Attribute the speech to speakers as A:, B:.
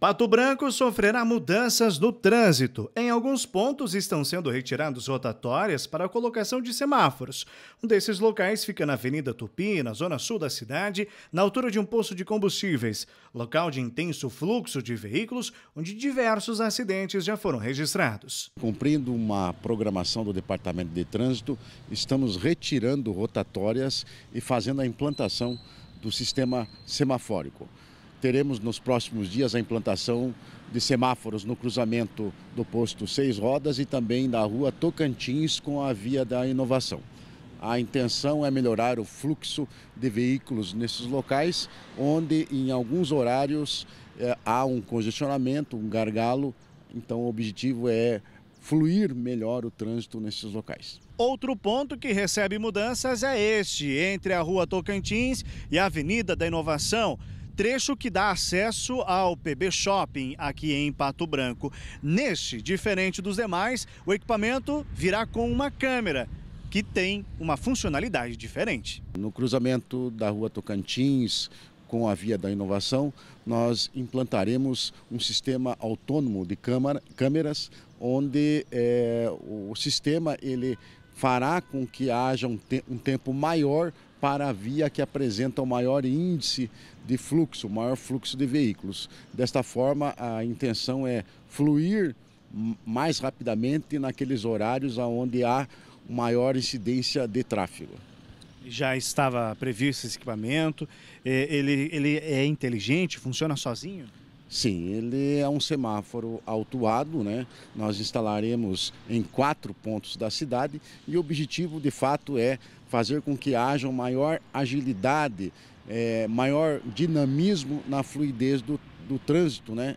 A: Pato Branco sofrerá mudanças no trânsito. Em alguns pontos estão sendo retirados rotatórias para a colocação de semáforos. Um desses locais fica na Avenida Tupi, na zona sul da cidade, na altura de um posto de combustíveis, local de intenso fluxo
B: de veículos, onde diversos acidentes já foram registrados. Cumprindo uma programação do Departamento de Trânsito, estamos retirando rotatórias e fazendo a implantação do sistema semafórico teremos nos próximos dias a implantação de semáforos no cruzamento do posto Seis Rodas e também da rua Tocantins com a Via da Inovação. A intenção é melhorar o fluxo de veículos nesses locais, onde em alguns horários eh, há um congestionamento, um gargalo. Então, o objetivo é fluir melhor o trânsito nesses locais.
A: Outro ponto que recebe mudanças é este, entre a Rua Tocantins e a Avenida da Inovação trecho que dá acesso ao PB Shopping aqui em Pato Branco. Neste, diferente dos demais, o equipamento
B: virá com uma câmera que tem uma funcionalidade diferente. No cruzamento da Rua Tocantins com a Via da Inovação, nós implantaremos um sistema autônomo de câmara, câmeras, onde é, o sistema ele fará com que haja um, te um tempo maior para a via que apresenta o maior índice de fluxo, o maior fluxo de veículos. Desta forma, a intenção é fluir mais rapidamente naqueles horários onde há maior incidência de tráfego.
A: Já estava
B: previsto esse equipamento? É, ele, ele é inteligente? Funciona sozinho? Sim, ele é um semáforo autuado, né? Nós instalaremos em quatro pontos da cidade e o objetivo, de fato, é fazer com que haja maior agilidade, é, maior dinamismo na fluidez do, do trânsito, né?